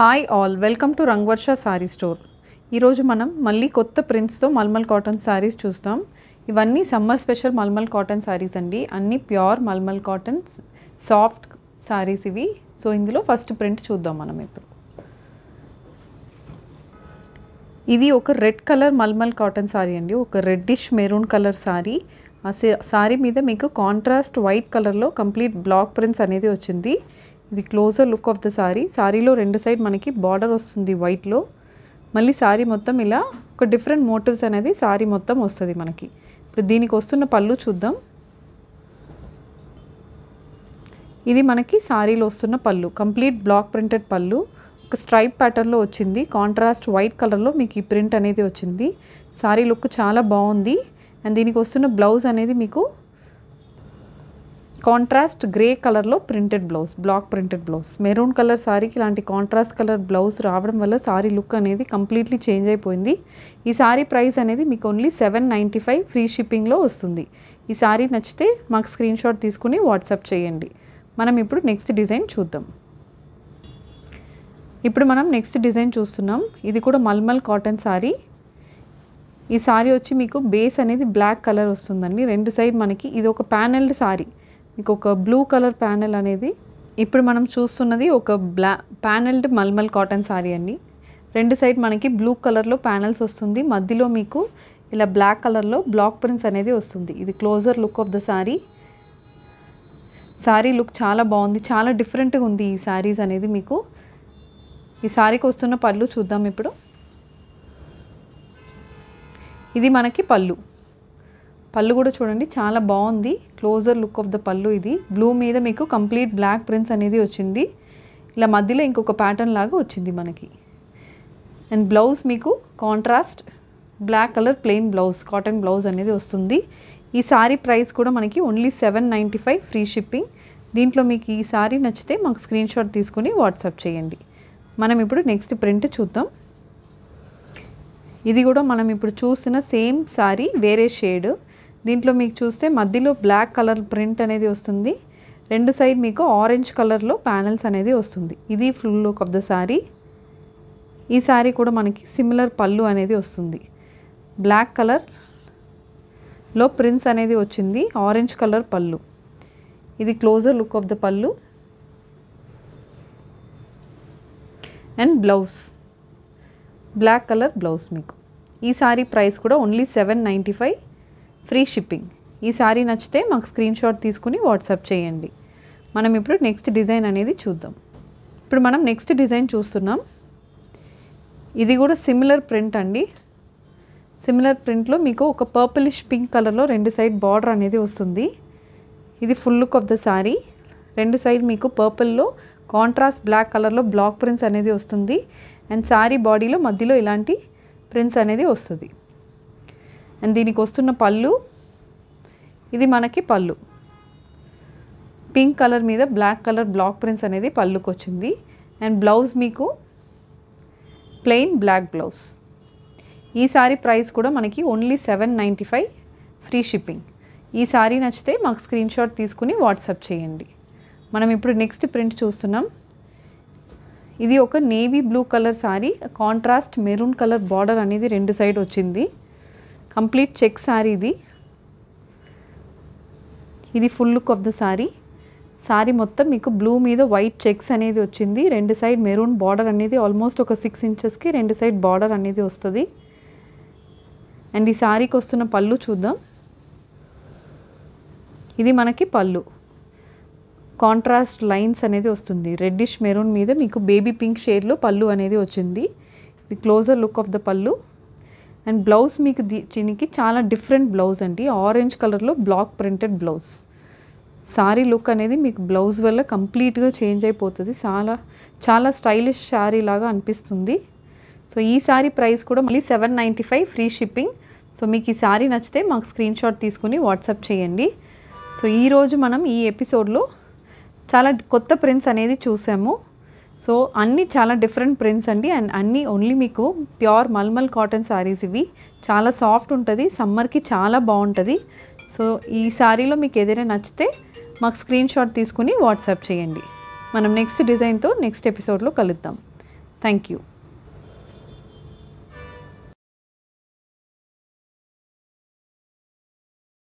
hi all welcome to Rangvarsha sari store ఈరోజు మనం మళ్ళీ కొత్త ప్రింట్స్తో మల్మల్ కాటన్ శారీస్ చూస్తాం ఇవన్నీ summer special mulmul cotton saris అండి అన్నీ pure mulmul cotton soft saris ఇవి సో ఇందులో ఫస్ట్ ప్రింట్ చూద్దాం మనం ఇప్పుడు ఇది ఒక red colour mulmul cotton sari అండి ఒక రెడ్డిష్ మెరూన్ కలర్ శారీ ఆ సారీ మీద మీకు కాంట్రాస్ట్ వైట్ కలర్లో కంప్లీట్ బ్లాక్ ప్రింట్స్ అనేది వచ్చింది ఇది closer look of the sari సారీలో రెండు సైడ్ మనకి బార్డర్ వస్తుంది వైట్లో మళ్ళీ సారీ మొత్తం ఇలా ఒక డిఫరెంట్ మోటివ్స్ అనేది సారీ మొత్తం వస్తుంది మనకి ఇప్పుడు దీనికి వస్తున్న పళ్ళు చూద్దాం ఇది మనకి సారీలో వస్తున్న పళ్ళు కంప్లీట్ బ్లాక్ ప్రింటెడ్ పళ్ళు ఒక స్ట్రైప్ ప్యాటర్న్లో వచ్చింది కాంట్రాస్ట్ వైట్ కలర్లో మీకు ఈ ప్రింట్ అనేది వచ్చింది సారీ లుక్ చాలా బాగుంది అండ్ దీనికి వస్తున్న బ్లౌజ్ అనేది మీకు కాంట్రాస్ట్ గ్రే కలర్లో printed blouse black printed blouse maroon colour శారీకి ఇలాంటి కాంట్రాస్ట్ కలర్ బ్లౌజ్ రావడం వల్ల శారీ లుక్ అనేది కంప్లీట్లీ చేంజ్ అయిపోయింది ఈ శారీ ప్రైస్ అనేది మీకు only seven ninety five free షిప్పింగ్లో వస్తుంది ఈ శారీ నచ్చితే మాకు స్క్రీన్ షాట్ తీసుకుని వాట్సాప్ చేయండి మనం ఇప్పుడు నెక్స్ట్ డిజైన్ చూద్దాం ఇప్పుడు మనం నెక్స్ట్ డిజైన్ చూస్తున్నాం ఇది కూడా మల్మల్ కాటన్ శారీ ఈ శారీ వచ్చి మీకు బేస్ అనేది బ్లాక్ కలర్ వస్తుందండి రెండు సైడ్ మనకి ఇది ఒక ప్యానెల్డ్ శారీ ఇంకొక బ్లూ కలర్ ప్యానెల్ అనేది ఇప్పుడు మనం చూస్తున్నది ఒక బ్లా ప్యానెల్డ్ మల్మల్ కాటన్ శారీ అండి రెండు సైడ్ మనకి బ్లూ కలర్లో ప్యానెల్స్ వస్తుంది మధ్యలో మీకు ఇలా బ్లాక్ కలర్లో బ్లాక్ ప్రింట్స్ అనేది వస్తుంది ఇది closer look of the sari sari look చాలా బాగుంది చాలా డిఫరెంట్గా ఉంది ఈ శారీస్ అనేది మీకు ఈ శారీకి వస్తున్న పళ్ళు చూద్దాం ఇప్పుడు ఇది మనకి పళ్ళు పళ్ళు కూడా చూడండి చాలా బాగుంది క్లోజర్ లుక్ ఆఫ్ ద పళ్ళు ఇది బ్లూ మీద మీకు కంప్లీట్ బ్లాక్ ప్రింట్స్ అనేది వచ్చింది ఇలా మధ్యలో ఇంకొక ప్యాటర్న్ లాగా వచ్చింది మనకి అండ్ బ్లౌజ్ మీకు contrast black colour plain blouse cotton blouse అనేది వస్తుంది ఈ సారీ ప్రైస్ కూడా మనకి only seven ninety five free shipping దీంట్లో మీకు ఈ సారీ నచ్చితే మాకు స్క్రీన్ షాట్ తీసుకుని వాట్సాప్ చేయండి మనం ఇప్పుడు నెక్స్ట్ ప్రింట్ చూద్దాం ఇది కూడా మనం ఇప్పుడు చూసిన సేమ్ శారీ వేరే షేడ్ దీంట్లో మీకు చూస్తే మధ్యలో బ్లాక్ కలర్ ప్రింట్ అనేది వస్తుంది రెండు సైడ్ మీకు ఆరెంజ్ కలర్లో ప్యానెల్స్ అనేది వస్తుంది ఇది full look of the sari ఈ శారీ కూడా మనకి సిమిలర్ పళ్ళు అనేది వస్తుంది బ్లాక్ కలర్ లో ప్రిన్స్ అనేది వచ్చింది ఆరెంజ్ కలర్ పళ్ళు ఇది closer look of the pallu and blouse black colour blouse మీకు ఈ సారీ ప్రైస్ కూడా only seven ninety five free shipping ఈ శారీ నచ్చితే మాకు స్క్రీన్ షాట్ తీసుకుని వాట్సాప్ చేయండి మనం ఇప్పుడు నెక్స్ట్ డిజైన్ అనేది చూద్దాం ఇప్పుడు మనం నెక్స్ట్ డిజైన్ చూస్తున్నాం ఇది కూడా సిమిలర్ ప్రింట్ అండి సిమిలర్ ప్రింట్లో మీకు ఒక పర్పులిష్ పింక్ కలర్లో రెండు సైడ్ బార్డర్ అనేది వస్తుంది ఇది full look of the sari రెండు సైడ్ మీకు పర్పుల్లో కాంట్రాస్ట్ బ్లాక్ కలర్లో బ్లాక్ ప్రింట్స్ అనేది వస్తుంది అండ్ శారీ బాడీలో మధ్యలో ఇలాంటి ప్రింట్స్ అనేది వస్తుంది అండ్ దీనికి వస్తున్న పళ్ళు ఇది మనకి పళ్ళు పింక్ కలర్ మీద బ్లాక్ కలర్ బ్లాక్ ప్రింట్స్ అనేది పళ్ళుకి వచ్చింది అండ్ బ్లౌజ్ మీకు ప్లెయిన్ బ్లాక్ బ్లౌజ్ ఈ సారీ ప్రైస్ కూడా మనకి only seven ninety five free shipping ఈ సారీ నచ్చితే మాకు స్క్రీన్షాట్ తీసుకుని వాట్సాప్ చేయండి మనం ఇప్పుడు నెక్స్ట్ ప్రింట్ చూస్తున్నాం ఇది ఒక navy blue colour sari contrast maroon colour border అనేది రెండు సైడ్ వచ్చింది కంప్లీట్ చెక్ సారీ ఇది ఇది full look of the sari sari మొత్తం మీకు బ్లూ మీద వైట్ చెక్స్ అనేది వచ్చింది రెండు సైడ్ మెరూన్ బార్డర్ అనేది ఆల్మోస్ట్ ఒక సిక్స్ ఇంచెస్కి రెండు సైడ్ బార్డర్ అనేది వస్తుంది అండ్ ఈ శారీకి వస్తున్న పళ్ళు చూద్దాం ఇది మనకి పళ్ళు కాంట్రాస్ట్ లైన్స్ అనేది వస్తుంది రెడ్డిష్ మెరూన్ మీద మీకు బేబీ పింక్ షేడ్లో పళ్ళు అనేది వచ్చింది ఇది closer look of the pallu and blouse మీకు దీనికి చాలా డిఫరెంట్ బ్లౌజ్ అండి ఆరెంజ్ కలర్లో black printed blouse sari look అనేది మీకు బ్లౌజ్ వల్ల కంప్లీట్గా చేంజ్ అయిపోతుంది చాలా చాలా స్టైలిష్ శారీ లాగా అనిపిస్తుంది సో ఈ శారీ ప్రైస్ కూడా మళ్ళీ seven ninety five free shipping so మీకు ఈ శారీ నచ్చితే మాకు స్క్రీన్షాట్ తీసుకుని వాట్సాప్ చేయండి సో ఈరోజు మనం ఈ ఎపిసోడ్లో చాలా కొత్త ప్రింట్స్ అనేది చూసాము సో అన్నీ చాలా డిఫరెంట్ ప్రింట్స్ అండి అండ్ అన్నీ ఓన్లీ మీకు ప్యూర్ మల్మల్ కాటన్ శారీస్ ఇవి చాలా సాఫ్ట్ ఉంటుంది సమ్మర్కి చాలా బాగుంటుంది సో ఈ శారీలో మీకు ఏదైనా నచ్చితే మాకు స్క్రీన్ షాట్ తీసుకుని వాట్సాప్ చేయండి మనం నెక్స్ట్ డిజైన్తో నెక్స్ట్ ఎపిసోడ్లో కలుద్దాం థ్యాంక్ యూ